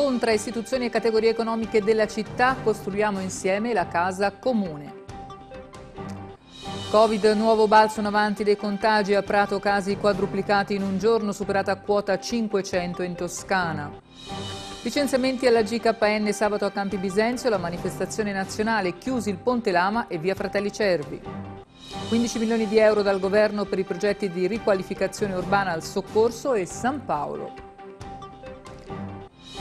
Incontra istituzioni e categorie economiche della città, costruiamo insieme la casa comune. Covid, nuovo balzo in avanti dei contagi, a Prato casi quadruplicati in un giorno, superata quota 500 in Toscana. Licenziamenti alla GKN sabato a Campi Bisenzio, la manifestazione nazionale, chiusi il Ponte Lama e via Fratelli Cervi. 15 milioni di euro dal governo per i progetti di riqualificazione urbana al Soccorso e San Paolo.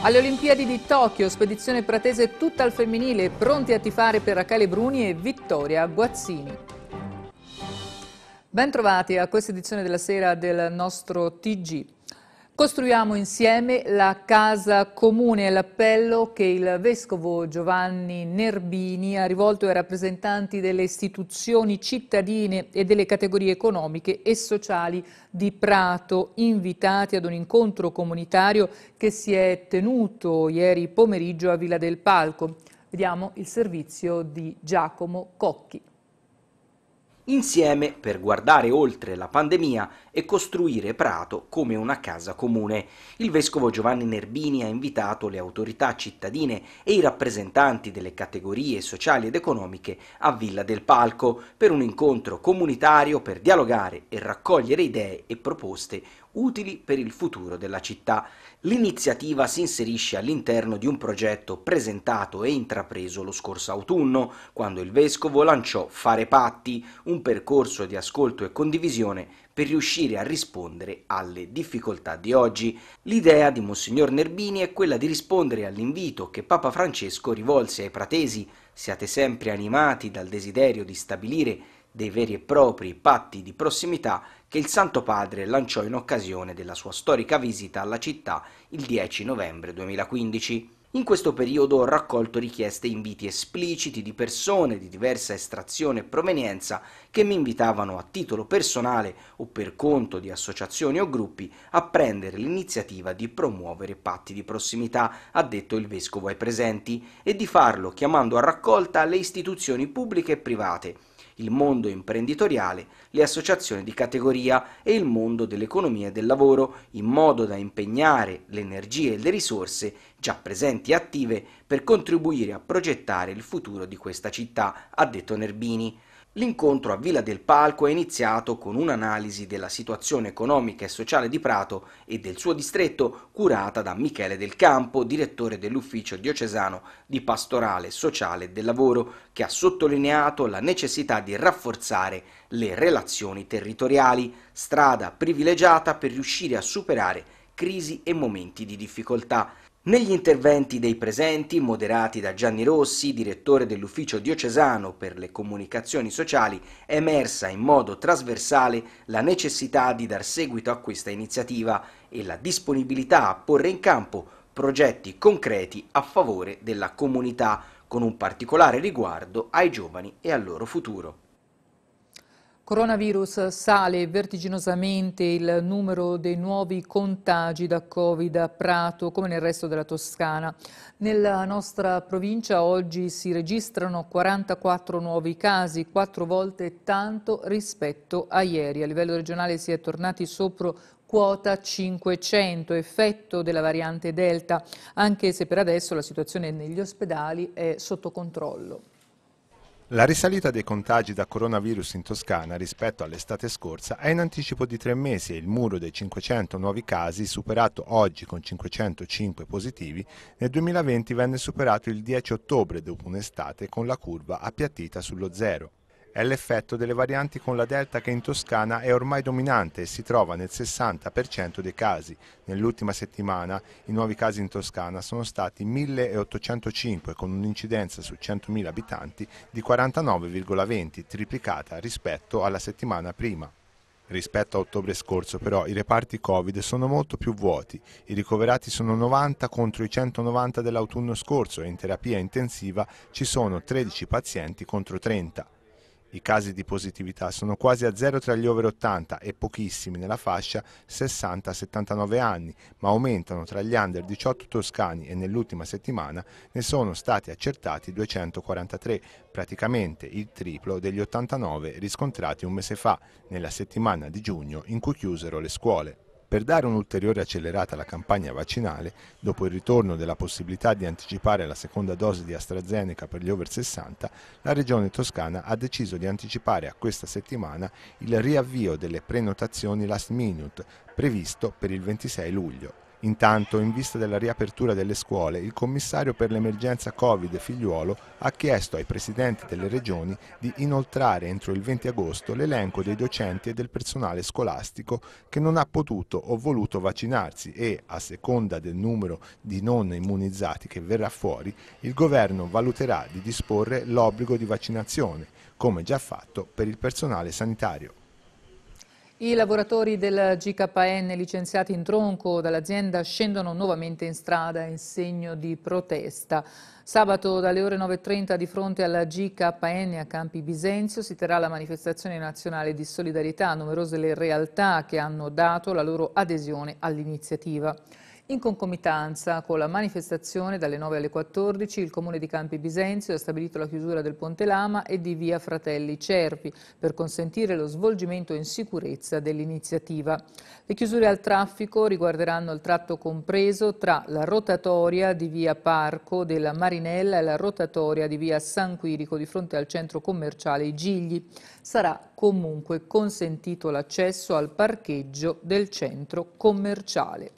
Alle Olimpiadi di Tokyo, spedizione pratese tutta al femminile, pronti a tifare per Rachele Bruni e Vittoria Guazzini. Ben trovati a questa edizione della sera del nostro TG. Costruiamo insieme la casa comune, l'appello che il vescovo Giovanni Nerbini ha rivolto ai rappresentanti delle istituzioni cittadine e delle categorie economiche e sociali di Prato, invitati ad un incontro comunitario che si è tenuto ieri pomeriggio a Villa del Palco. Vediamo il servizio di Giacomo Cocchi insieme per guardare oltre la pandemia e costruire Prato come una casa comune. Il vescovo Giovanni Nerbini ha invitato le autorità cittadine e i rappresentanti delle categorie sociali ed economiche a Villa del Palco per un incontro comunitario per dialogare e raccogliere idee e proposte utili per il futuro della città. L'iniziativa si inserisce all'interno di un progetto presentato e intrapreso lo scorso autunno, quando il Vescovo lanciò Fare Patti, un percorso di ascolto e condivisione per riuscire a rispondere alle difficoltà di oggi. L'idea di Monsignor Nerbini è quella di rispondere all'invito che Papa Francesco rivolse ai pratesi siate sempre animati dal desiderio di stabilire dei veri e propri patti di prossimità che il Santo Padre lanciò in occasione della sua storica visita alla città il 10 novembre 2015. In questo periodo ho raccolto richieste e inviti espliciti di persone di diversa estrazione e provenienza che mi invitavano a titolo personale o per conto di associazioni o gruppi a prendere l'iniziativa di promuovere patti di prossimità, ha detto il vescovo ai presenti, e di farlo chiamando a raccolta le istituzioni pubbliche e private il mondo imprenditoriale, le associazioni di categoria e il mondo dell'economia e del lavoro, in modo da impegnare le energie e le risorse già presenti e attive per contribuire a progettare il futuro di questa città, ha detto Nerbini. L'incontro a Villa del Palco è iniziato con un'analisi della situazione economica e sociale di Prato e del suo distretto curata da Michele Del Campo, direttore dell'ufficio diocesano di pastorale sociale e del lavoro, che ha sottolineato la necessità di rafforzare le relazioni territoriali, strada privilegiata per riuscire a superare crisi e momenti di difficoltà. Negli interventi dei presenti, moderati da Gianni Rossi, direttore dell'Ufficio diocesano per le comunicazioni sociali, è emersa in modo trasversale la necessità di dar seguito a questa iniziativa e la disponibilità a porre in campo progetti concreti a favore della comunità, con un particolare riguardo ai giovani e al loro futuro. Coronavirus sale vertiginosamente il numero dei nuovi contagi da Covid a Prato, come nel resto della Toscana. Nella nostra provincia oggi si registrano 44 nuovi casi, quattro volte tanto rispetto a ieri. A livello regionale si è tornati sopra quota 500, effetto della variante Delta, anche se per adesso la situazione negli ospedali è sotto controllo. La risalita dei contagi da coronavirus in Toscana rispetto all'estate scorsa è in anticipo di tre mesi e il muro dei 500 nuovi casi, superato oggi con 505 positivi, nel 2020 venne superato il 10 ottobre dopo un'estate con la curva appiattita sullo zero è l'effetto delle varianti con la Delta che in Toscana è ormai dominante e si trova nel 60% dei casi. Nell'ultima settimana i nuovi casi in Toscana sono stati 1805 con un'incidenza su 100.000 abitanti di 49,20, triplicata rispetto alla settimana prima. Rispetto a ottobre scorso però i reparti Covid sono molto più vuoti, i ricoverati sono 90 contro i 190 dell'autunno scorso e in terapia intensiva ci sono 13 pazienti contro 30. I casi di positività sono quasi a zero tra gli over 80 e pochissimi nella fascia 60-79 anni, ma aumentano tra gli under 18 toscani e nell'ultima settimana ne sono stati accertati 243, praticamente il triplo degli 89 riscontrati un mese fa, nella settimana di giugno in cui chiusero le scuole. Per dare un'ulteriore accelerata alla campagna vaccinale, dopo il ritorno della possibilità di anticipare la seconda dose di AstraZeneca per gli over 60, la Regione Toscana ha deciso di anticipare a questa settimana il riavvio delle prenotazioni last minute, previsto per il 26 luglio. Intanto, in vista della riapertura delle scuole, il commissario per l'emergenza Covid figliuolo ha chiesto ai presidenti delle regioni di inoltrare entro il 20 agosto l'elenco dei docenti e del personale scolastico che non ha potuto o voluto vaccinarsi e, a seconda del numero di non immunizzati che verrà fuori, il governo valuterà di disporre l'obbligo di vaccinazione, come già fatto per il personale sanitario. I lavoratori del GKN licenziati in tronco dall'azienda scendono nuovamente in strada in segno di protesta. Sabato dalle ore 9.30 di fronte alla GKN a Campi Bisenzio si terrà la manifestazione nazionale di solidarietà, numerose le realtà che hanno dato la loro adesione all'iniziativa. In concomitanza con la manifestazione dalle 9 alle 14 il Comune di Campi Bisenzio ha stabilito la chiusura del Ponte Lama e di via Fratelli Cervi per consentire lo svolgimento in sicurezza dell'iniziativa. Le chiusure al traffico riguarderanno il tratto compreso tra la rotatoria di via Parco della Marinella e la rotatoria di via San Quirico di fronte al centro commerciale I Gigli. Sarà comunque consentito l'accesso al parcheggio del centro commerciale.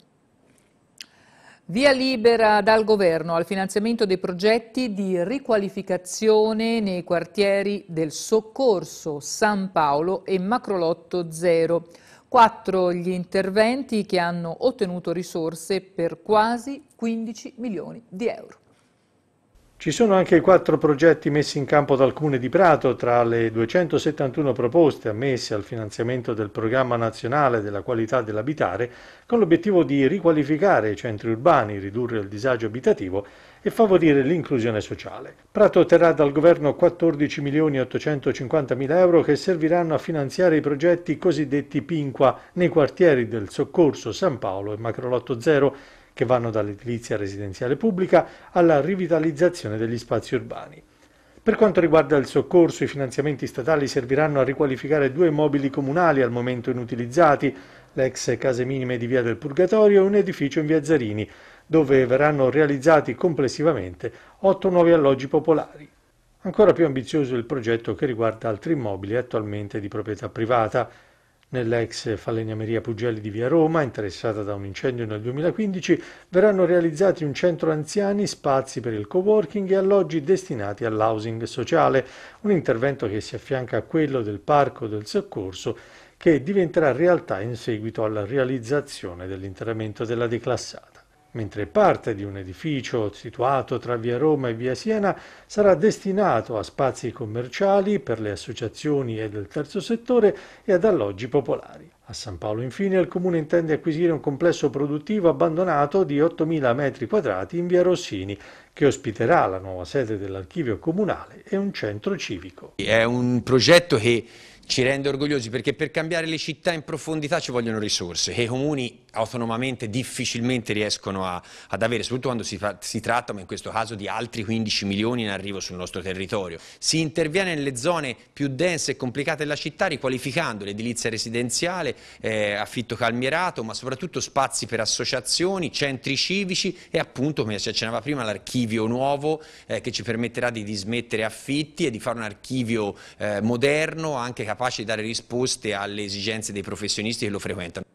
Via libera dal governo al finanziamento dei progetti di riqualificazione nei quartieri del Soccorso, San Paolo e Macrolotto Zero. Quattro gli interventi che hanno ottenuto risorse per quasi 15 milioni di euro. Ci sono anche quattro progetti messi in campo da alcune di Prato tra le 271 proposte ammesse al finanziamento del Programma Nazionale della Qualità dell'Abitare con l'obiettivo di riqualificare i centri urbani, ridurre il disagio abitativo e favorire l'inclusione sociale. Prato otterrà dal governo 14 milioni 850 mila euro che serviranno a finanziare i progetti cosiddetti PINQUA nei quartieri del Soccorso, San Paolo e Macrolotto Zero che vanno dall'edilizia residenziale pubblica alla rivitalizzazione degli spazi urbani. Per quanto riguarda il soccorso, i finanziamenti statali serviranno a riqualificare due immobili comunali al momento inutilizzati, l'ex case minime di Via del Purgatorio e un edificio in Via Zarini, dove verranno realizzati complessivamente otto nuovi alloggi popolari. Ancora più ambizioso è il progetto che riguarda altri immobili attualmente di proprietà privata nell'ex falegnameria Pugelli di Via Roma, interessata da un incendio nel 2015, verranno realizzati un centro anziani, spazi per il coworking e alloggi destinati all'housing sociale, un intervento che si affianca a quello del Parco del Soccorso che diventerà realtà in seguito alla realizzazione dell'intervento della declassata mentre parte di un edificio situato tra via Roma e via Siena sarà destinato a spazi commerciali per le associazioni e del terzo settore e ad alloggi popolari. A San Paolo infine il comune intende acquisire un complesso produttivo abbandonato di 8.000 m2 in via Rossini che ospiterà la nuova sede dell'archivio comunale e un centro civico. È un progetto che ci rende orgogliosi perché per cambiare le città in profondità ci vogliono risorse che i comuni autonomamente difficilmente riescono a, ad avere, soprattutto quando si, si tratta, ma in questo caso, di altri 15 milioni in arrivo sul nostro territorio. Si interviene nelle zone più dense e complicate della città riqualificando l'edilizia residenziale, eh, affitto calmierato, ma soprattutto spazi per associazioni, centri civici e appunto, come si accennava prima, l'archivio nuovo eh, che ci permetterà di dismettere affitti e di fare un archivio eh, moderno, anche capace capace di dare risposte alle esigenze dei professionisti che lo frequentano.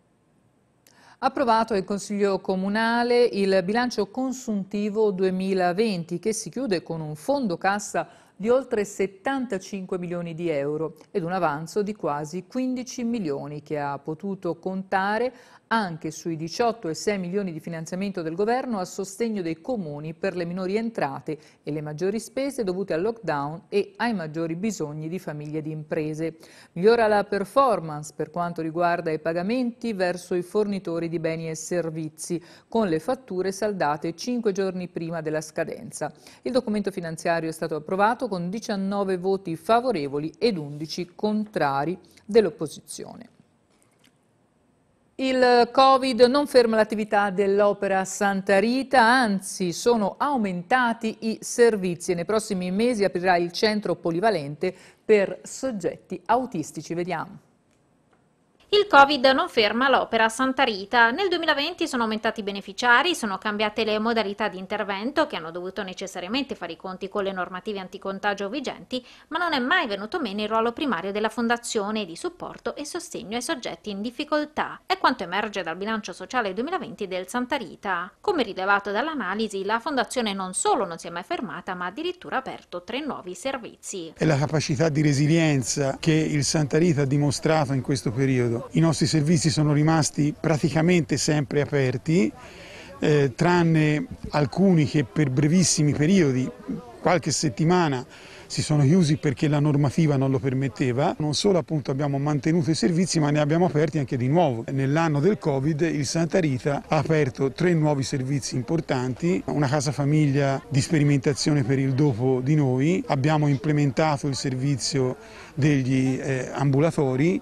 Approvato il Consiglio Comunale il bilancio consuntivo 2020 che si chiude con un fondo cassa di oltre 75 milioni di euro ed un avanzo di quasi 15 milioni che ha potuto contare anche sui 18,6 milioni di finanziamento del governo a sostegno dei comuni per le minori entrate e le maggiori spese dovute al lockdown e ai maggiori bisogni di famiglie e di imprese. Migliora la performance per quanto riguarda i pagamenti verso i fornitori di beni e servizi, con le fatture saldate 5 giorni prima della scadenza. Il documento finanziario è stato approvato approvato con 19 voti favorevoli ed 11 contrari dell'opposizione. Il Covid non ferma l'attività dell'Opera Santa Rita, anzi sono aumentati i servizi e nei prossimi mesi aprirà il centro polivalente per soggetti autistici. Vediamo. Il Covid non ferma l'opera Santa Rita. Nel 2020 sono aumentati i beneficiari, sono cambiate le modalità di intervento che hanno dovuto necessariamente fare i conti con le normative anticontagio vigenti, ma non è mai venuto meno il ruolo primario della Fondazione di supporto e sostegno ai soggetti in difficoltà. È quanto emerge dal bilancio sociale 2020 del Santa Rita. Come rilevato dall'analisi, la Fondazione non solo non si è mai fermata, ma ha addirittura aperto tre nuovi servizi. È la capacità di resilienza che il Santa Rita ha dimostrato in questo periodo i nostri servizi sono rimasti praticamente sempre aperti, eh, tranne alcuni che per brevissimi periodi, qualche settimana, si sono chiusi perché la normativa non lo permetteva. Non solo appunto abbiamo mantenuto i servizi ma ne abbiamo aperti anche di nuovo. Nell'anno del Covid il Santa Rita ha aperto tre nuovi servizi importanti, una casa famiglia di sperimentazione per il dopo di noi, abbiamo implementato il servizio degli eh, ambulatori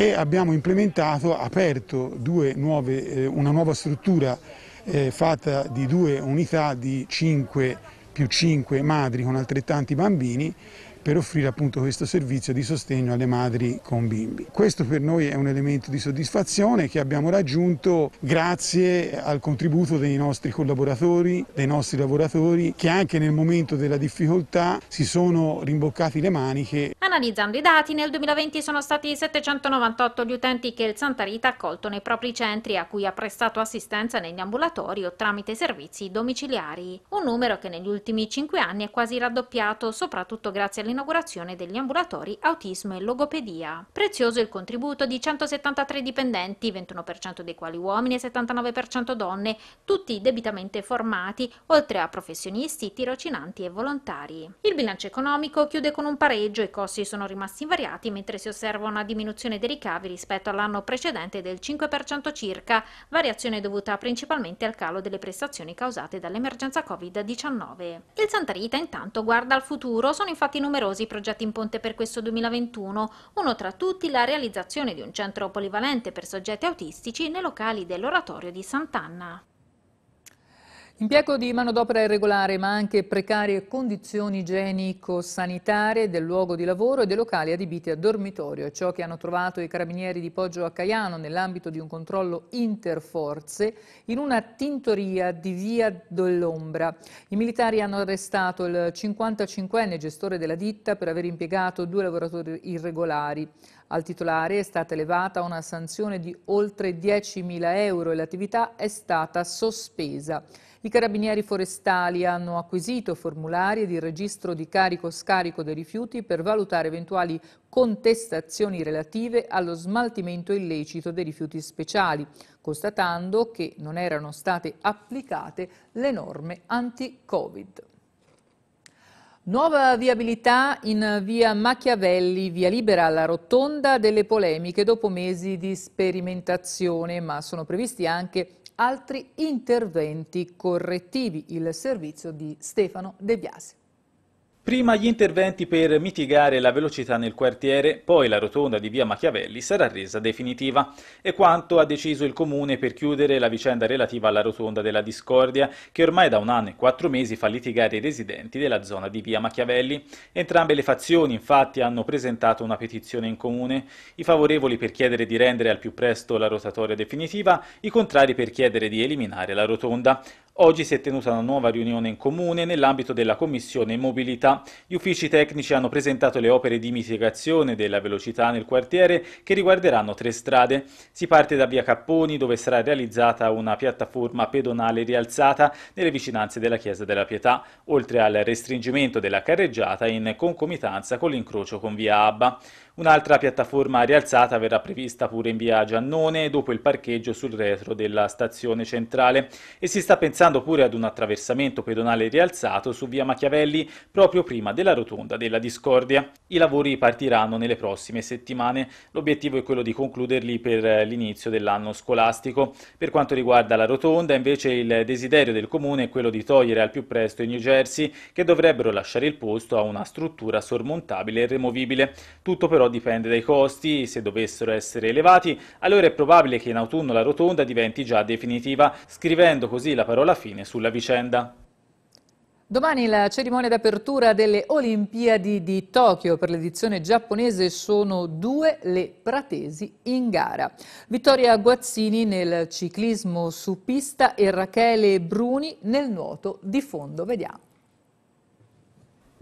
e abbiamo implementato, aperto nuove, eh, una nuova struttura eh, fatta di due unità di 5 più 5 madri con altrettanti bambini per offrire appunto questo servizio di sostegno alle madri con bimbi. Questo per noi è un elemento di soddisfazione che abbiamo raggiunto grazie al contributo dei nostri collaboratori, dei nostri lavoratori che anche nel momento della difficoltà si sono rimboccati le maniche. Analizzando i dati, nel 2020 sono stati 798 gli utenti che il Santa Rita ha accolto nei propri centri a cui ha prestato assistenza negli ambulatori o tramite servizi domiciliari, un numero che negli ultimi 5 anni è quasi raddoppiato soprattutto grazie alle l'inaugurazione degli ambulatori autismo e logopedia. Prezioso il contributo di 173 dipendenti, 21% dei quali uomini e 79% donne, tutti debitamente formati, oltre a professionisti, tirocinanti e volontari. Il bilancio economico chiude con un pareggio, i costi sono rimasti invariati mentre si osserva una diminuzione dei ricavi rispetto all'anno precedente del 5% circa, variazione dovuta principalmente al calo delle prestazioni causate dall'emergenza Covid-19. Il Santa Rita intanto guarda al futuro, sono infatti numerosi numerosi progetti in ponte per questo 2021, uno tra tutti la realizzazione di un centro polivalente per soggetti autistici nei locali dell'oratorio di Sant'Anna. Impiego di manodopera irregolare ma anche precarie condizioni igienico-sanitarie del luogo di lavoro e dei locali adibiti a dormitorio è ciò che hanno trovato i carabinieri di Poggio a Caiano nell'ambito di un controllo interforze in una tintoria di Via dell'Ombra. I militari hanno arrestato il 55enne gestore della ditta per aver impiegato due lavoratori irregolari. Al titolare è stata elevata una sanzione di oltre 10.000 euro e l'attività è stata sospesa. I carabinieri forestali hanno acquisito formulari ed il registro di carico-scarico dei rifiuti per valutare eventuali contestazioni relative allo smaltimento illecito dei rifiuti speciali, constatando che non erano state applicate le norme anti-Covid. Nuova viabilità in via Machiavelli, via libera alla rotonda delle polemiche dopo mesi di sperimentazione, ma sono previsti anche altri interventi correttivi. Il servizio di Stefano De Biasi. Prima gli interventi per mitigare la velocità nel quartiere, poi la rotonda di via Machiavelli sarà resa definitiva. È quanto ha deciso il Comune per chiudere la vicenda relativa alla rotonda della Discordia, che ormai da un anno e quattro mesi fa litigare i residenti della zona di via Machiavelli. Entrambe le fazioni infatti hanno presentato una petizione in Comune, i favorevoli per chiedere di rendere al più presto la rotatoria definitiva, i contrari per chiedere di eliminare la rotonda. Oggi si è tenuta una nuova riunione in Comune nell'ambito della Commissione Mobilità gli uffici tecnici hanno presentato le opere di mitigazione della velocità nel quartiere che riguarderanno tre strade. Si parte da via Capponi dove sarà realizzata una piattaforma pedonale rialzata nelle vicinanze della Chiesa della Pietà, oltre al restringimento della carreggiata in concomitanza con l'incrocio con via Abba. Un'altra piattaforma rialzata verrà prevista pure in via Giannone dopo il parcheggio sul retro della stazione centrale e si sta pensando pure ad un attraversamento pedonale rialzato su via Machiavelli proprio prima della rotonda della Discordia. I lavori partiranno nelle prossime settimane. L'obiettivo è quello di concluderli per l'inizio dell'anno scolastico. Per quanto riguarda la rotonda, invece, il desiderio del comune è quello di togliere al più presto i New Jersey che dovrebbero lasciare il posto a una struttura sormontabile e removibile. Tutto però però dipende dai costi, se dovessero essere elevati, allora è probabile che in autunno la rotonda diventi già definitiva, scrivendo così la parola fine sulla vicenda. Domani la cerimonia d'apertura delle Olimpiadi di Tokyo per l'edizione giapponese sono due le pratesi in gara. Vittoria Guazzini nel ciclismo su pista e Rachele Bruni nel nuoto di fondo. Vediamo.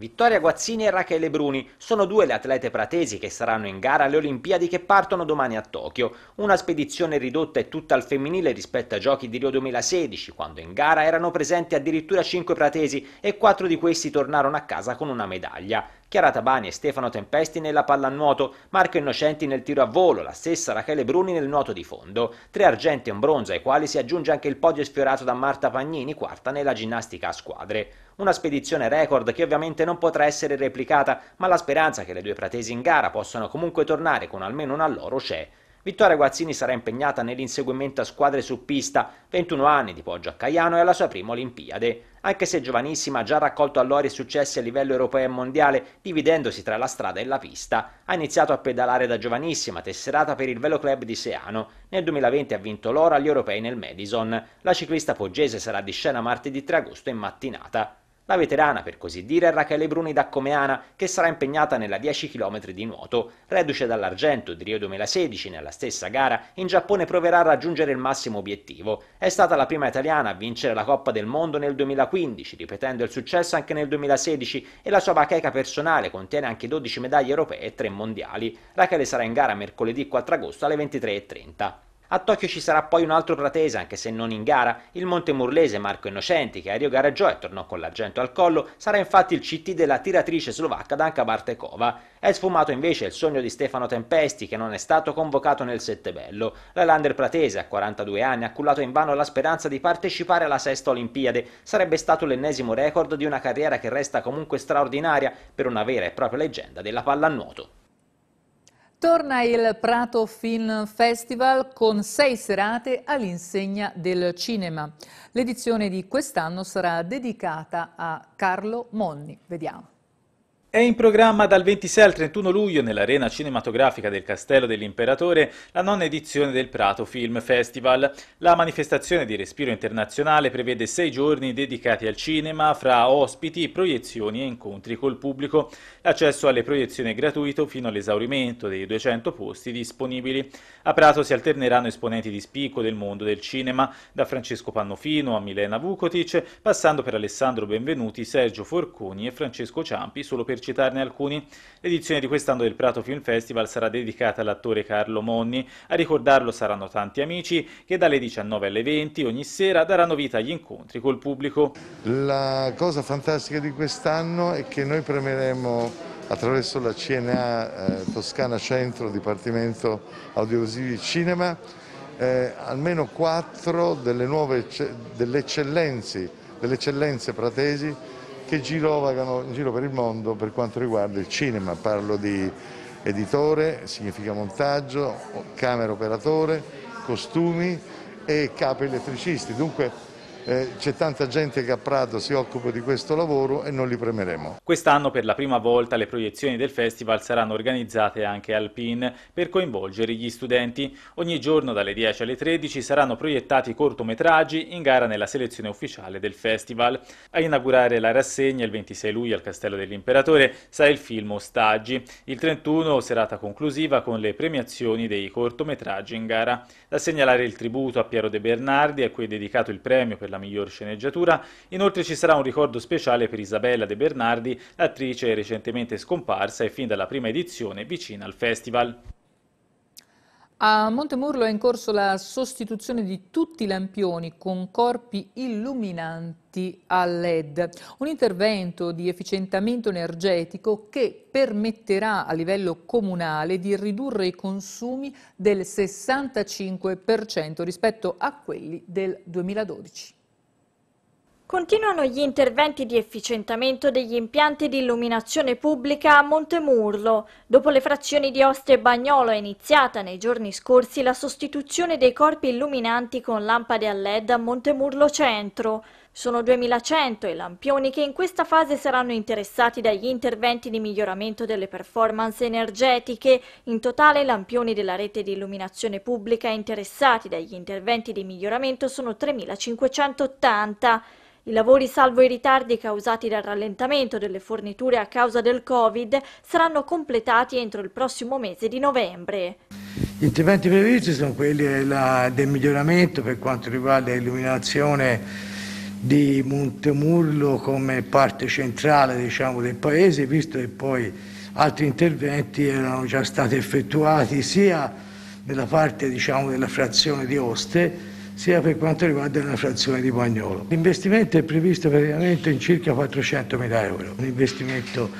Vittoria Guazzini e Rachele Bruni sono due le atlete pratesi che saranno in gara alle Olimpiadi che partono domani a Tokyo. Una spedizione ridotta e tutta al femminile rispetto ai giochi di Rio 2016, quando in gara erano presenti addirittura 5 pratesi e 4 di questi tornarono a casa con una medaglia. Chiara Tabani e Stefano Tempesti nella pallanuoto, Marco Innocenti nel tiro a volo, la stessa Rachele Bruni nel nuoto di fondo, tre argenti e un bronzo ai quali si aggiunge anche il podio sfiorato da Marta Pagnini, quarta nella ginnastica a squadre. Una spedizione record che ovviamente non potrà essere replicata, ma la speranza che le due pratesi in gara possano comunque tornare con almeno un alloro c'è. Vittoria Guazzini sarà impegnata nell'inseguimento a squadre su pista, 21 anni di Poggio a Caiano e alla sua prima Olimpiade. Anche se giovanissima ha già raccolto allori e successi a livello europeo e mondiale, dividendosi tra la strada e la pista. Ha iniziato a pedalare da giovanissima, tesserata per il Velo Club di Seano. Nel 2020 ha vinto l'oro agli europei nel Madison. La ciclista poggese sarà di scena martedì 3 agosto in mattinata. La veterana, per così dire, è Rachele Bruni d'Accomeana, che sarà impegnata nella 10 km di nuoto. Reduce dall'argento di Rio 2016 nella stessa gara, in Giappone proverà a raggiungere il massimo obiettivo. È stata la prima italiana a vincere la Coppa del Mondo nel 2015, ripetendo il successo anche nel 2016 e la sua bacheca personale contiene anche 12 medaglie europee e 3 mondiali. Rachele sarà in gara mercoledì 4 agosto alle 23.30. A Tokyo ci sarà poi un altro pratese, anche se non in gara. Il monte murlese Marco Innocenti, che a Rio gareggiò e tornò con l'argento al collo, sarà infatti il CT della tiratrice slovacca Danka Bartekova. È sfumato invece il sogno di Stefano Tempesti, che non è stato convocato nel settebello. La Lander pratese, a 42 anni, ha cullato in vano la speranza di partecipare alla sesta Olimpiade. Sarebbe stato l'ennesimo record di una carriera che resta comunque straordinaria per una vera e propria leggenda della pallanuoto. Torna il Prato Film Festival con sei serate all'insegna del cinema. L'edizione di quest'anno sarà dedicata a Carlo Monni. Vediamo. È in programma dal 26 al 31 luglio nell'arena cinematografica del Castello dell'Imperatore la nona edizione del Prato Film Festival. La manifestazione di respiro internazionale prevede sei giorni dedicati al cinema fra ospiti, proiezioni e incontri col pubblico. L'accesso alle proiezioni è gratuito fino all'esaurimento dei 200 posti disponibili. A Prato si alterneranno esponenti di spicco del mondo del cinema, da Francesco Pannofino a Milena Vukotic, passando per Alessandro Benvenuti, Sergio Forconi e Francesco Ciampi solo per per citarne alcuni, l'edizione di quest'anno del Prato Film Festival sarà dedicata all'attore Carlo Monni. A ricordarlo saranno tanti amici che dalle 19 alle 20 ogni sera daranno vita agli incontri col pubblico. La cosa fantastica di quest'anno è che noi premeremo attraverso la CNA eh, Toscana Centro Dipartimento Audiovisivi Cinema eh, almeno quattro delle nuove delle eccellenze, delle eccellenze pratesi che girovagano in giro per il mondo per quanto riguarda il cinema. Parlo di editore, significa montaggio, camera operatore, costumi e capo elettricisti. Dunque eh, c'è tanta gente che a Prato si occupa di questo lavoro e non li premeremo. Quest'anno per la prima volta le proiezioni del festival saranno organizzate anche al PIN per coinvolgere gli studenti. Ogni giorno dalle 10 alle 13 saranno proiettati cortometraggi in gara nella selezione ufficiale del festival. A inaugurare la rassegna il 26 luglio al Castello dell'Imperatore sarà il film Ostaggi. Il 31 serata conclusiva con le premiazioni dei cortometraggi in gara. Da segnalare il tributo a Piero De Bernardi a cui è dedicato il premio per la la miglior sceneggiatura. Inoltre ci sarà un ricordo speciale per Isabella De Bernardi, l'attrice recentemente scomparsa e fin dalla prima edizione vicina al festival. A Montemurlo è in corso la sostituzione di tutti i lampioni con corpi illuminanti a LED, un intervento di efficientamento energetico che permetterà a livello comunale di ridurre i consumi del 65% rispetto a quelli del 2012. Continuano gli interventi di efficientamento degli impianti di illuminazione pubblica a Montemurlo. Dopo le frazioni di Ostia e Bagnolo è iniziata nei giorni scorsi la sostituzione dei corpi illuminanti con lampade a LED a Montemurlo Centro. Sono 2100 i lampioni che in questa fase saranno interessati dagli interventi di miglioramento delle performance energetiche. In totale i lampioni della rete di illuminazione pubblica interessati dagli interventi di miglioramento sono 3580. I lavori, salvo i ritardi causati dal rallentamento delle forniture a causa del Covid, saranno completati entro il prossimo mese di novembre. Gli interventi previsti sono quelli della, del miglioramento per quanto riguarda l'illuminazione di Montemurlo come parte centrale diciamo, del paese, visto che poi altri interventi erano già stati effettuati sia nella parte diciamo, della frazione di Oste, sia per quanto riguarda la frazione di Bagnolo. L'investimento è previsto praticamente in circa 400 mila euro, un investimento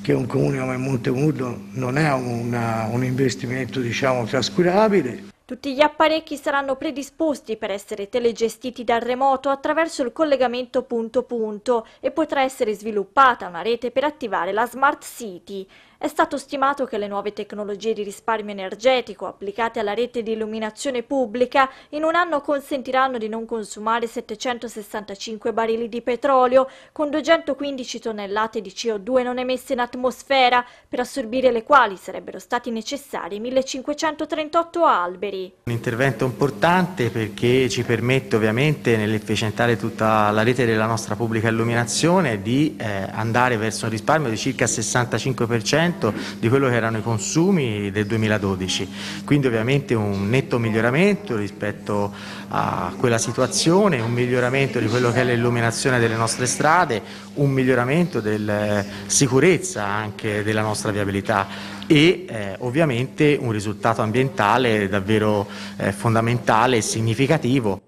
che un comune come Montemurlo non è una, un investimento diciamo, trascurabile. Tutti gli apparecchi saranno predisposti per essere telegestiti dal remoto attraverso il collegamento punto punto e potrà essere sviluppata una rete per attivare la Smart City. È stato stimato che le nuove tecnologie di risparmio energetico applicate alla rete di illuminazione pubblica in un anno consentiranno di non consumare 765 barili di petrolio con 215 tonnellate di CO2 non emesse in atmosfera, per assorbire le quali sarebbero stati necessari 1538 alberi. Un intervento importante perché ci permette ovviamente nell'efficientare tutta la rete della nostra pubblica illuminazione di eh, andare verso un risparmio di circa 65% di quello che erano i consumi del 2012, quindi ovviamente un netto miglioramento rispetto a quella situazione, un miglioramento di quello che è l'illuminazione delle nostre strade, un miglioramento della eh, sicurezza anche della nostra viabilità e eh, ovviamente un risultato ambientale davvero eh, fondamentale e significativo.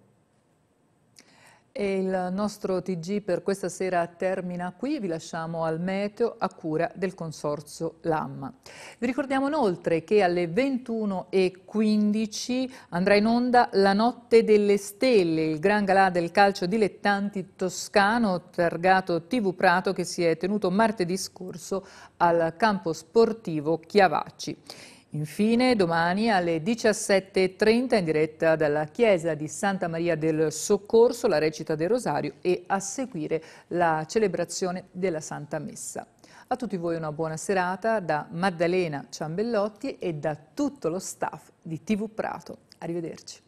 E il nostro TG per questa sera termina qui, vi lasciamo al meteo a cura del consorzio Lamma. Vi ricordiamo inoltre che alle 21.15 andrà in onda La notte delle stelle, il gran galà del calcio dilettanti toscano targato TV Prato che si è tenuto martedì scorso al campo sportivo Chiavacci. Infine, domani alle 17.30 in diretta dalla Chiesa di Santa Maria del Soccorso, la recita del Rosario e a seguire la celebrazione della Santa Messa. A tutti voi una buona serata da Maddalena Ciambellotti e da tutto lo staff di TV Prato. Arrivederci.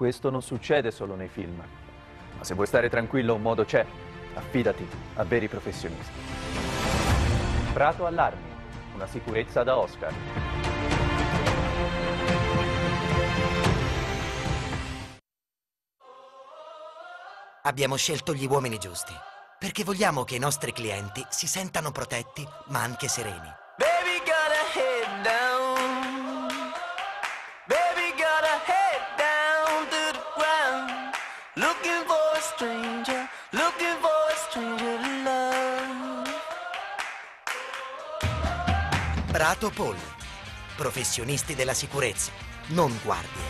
Questo non succede solo nei film. Ma se vuoi stare tranquillo un modo c'è. Affidati a veri professionisti. Prato Allarmi, una sicurezza da Oscar. Abbiamo scelto gli uomini giusti, perché vogliamo che i nostri clienti si sentano protetti ma anche sereni. Prato Polli. Professionisti della sicurezza, non guardie.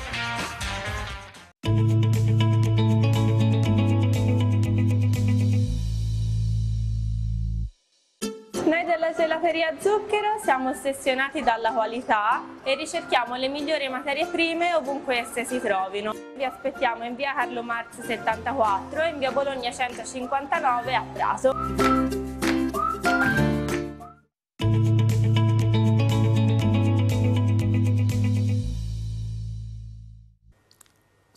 Noi della gelateria Zucchero siamo ossessionati dalla qualità e ricerchiamo le migliori materie prime ovunque esse si trovino. Vi aspettiamo in via Carlo Marx 74 e in via Bologna 159 a Prato.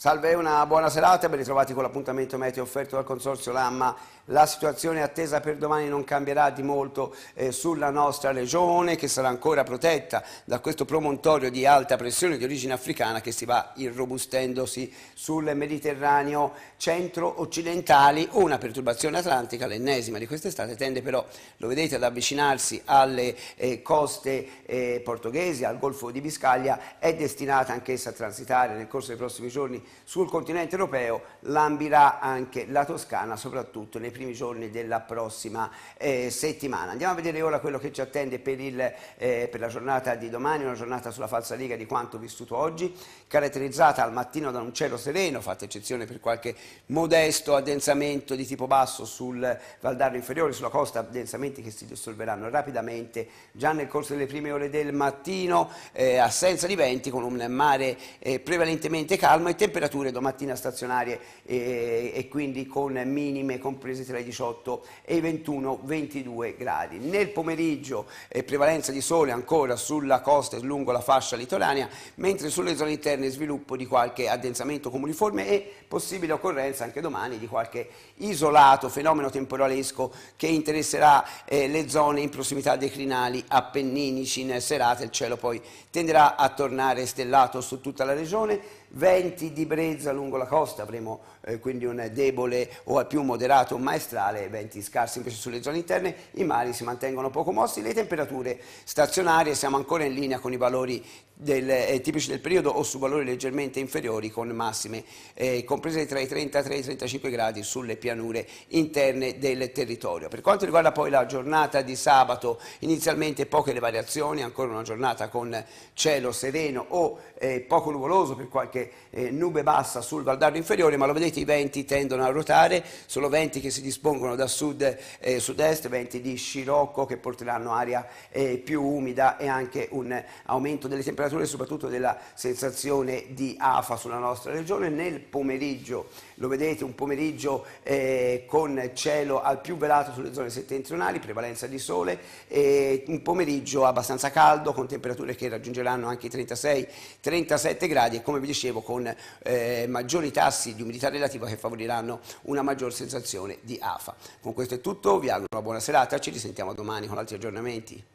Salve, una buona serata ben ritrovati con l'appuntamento meteo offerto dal Consorzio Lamma. La situazione attesa per domani non cambierà di molto eh, sulla nostra regione che sarà ancora protetta da questo promontorio di alta pressione di origine africana che si va irrobustendosi sul Mediterraneo centro occidentale Una perturbazione atlantica, l'ennesima di quest'estate, tende però, lo vedete, ad avvicinarsi alle eh, coste eh, portoghesi, al Golfo di Biscaglia, è destinata anch'essa a transitare nel corso dei prossimi giorni sul continente europeo lambirà anche la Toscana, soprattutto nei primi giorni della prossima eh, settimana. Andiamo a vedere ora quello che ci attende per, il, eh, per la giornata di domani, una giornata sulla falsa riga di quanto vissuto oggi, caratterizzata al mattino da un cielo sereno, fatta eccezione per qualche modesto addensamento di tipo basso sul Valdarno inferiore, sulla costa, addensamenti che si dissolveranno rapidamente già nel corso delle prime ore del mattino, eh, assenza di venti con un mare eh, prevalentemente calmo e temperatura temperature domattina stazionarie e, e quindi con minime comprese tra i 18 e i 21-22 gradi. Nel pomeriggio eh, prevalenza di sole ancora sulla costa e lungo la fascia litoranea, mentre sulle zone interne sviluppo di qualche addensamento comuniforme e possibile occorrenza anche domani di qualche isolato fenomeno temporalesco che interesserà eh, le zone in prossimità dei crinali appenninici. In serata il cielo poi tenderà a tornare stellato su tutta la regione venti di brezza lungo la costa, avremo eh, quindi un debole o al più moderato maestrale, venti scarsi invece sulle zone interne, i mari si mantengono poco mossi, le temperature stazionarie siamo ancora in linea con i valori del, eh, tipici del periodo o su valori leggermente inferiori con massime eh, comprese tra i 33 e i 35 gradi sulle pianure interne del territorio. Per quanto riguarda poi la giornata di sabato, inizialmente poche le variazioni, ancora una giornata con cielo sereno o eh, poco nuvoloso per qualche eh, nube bassa sul Valdardo inferiore, ma lo vedete pianeti i venti tendono a ruotare, sono venti che si dispongono da sud e sud-est, venti di scirocco che porteranno aria eh, più umida e anche un aumento delle temperature e soprattutto della sensazione di afa sulla nostra regione. Nel pomeriggio lo vedete un pomeriggio eh, con cielo al più velato sulle zone settentrionali, prevalenza di sole, e un pomeriggio abbastanza caldo con temperature che raggiungeranno anche i 36-37 gradi e come vi dicevo con eh, maggiori tassi di umidità relativa che favoriranno una maggior sensazione di afa. Con questo è tutto, vi auguro una buona serata, ci risentiamo domani con altri aggiornamenti.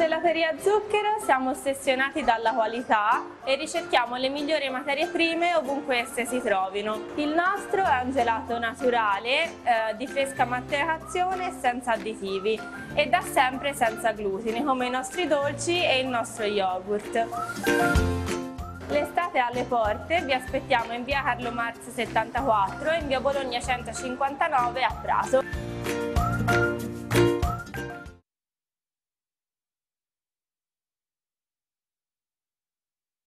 gelateria Zucchero siamo ossessionati dalla qualità e ricerchiamo le migliori materie prime ovunque esse si trovino. Il nostro è un gelato naturale, eh, di fresca materazione senza additivi e da sempre senza glutine, come i nostri dolci e il nostro yogurt. L'estate alle porte, vi aspettiamo in via Carlo Marx 74 e in via Bologna 159 a Prato.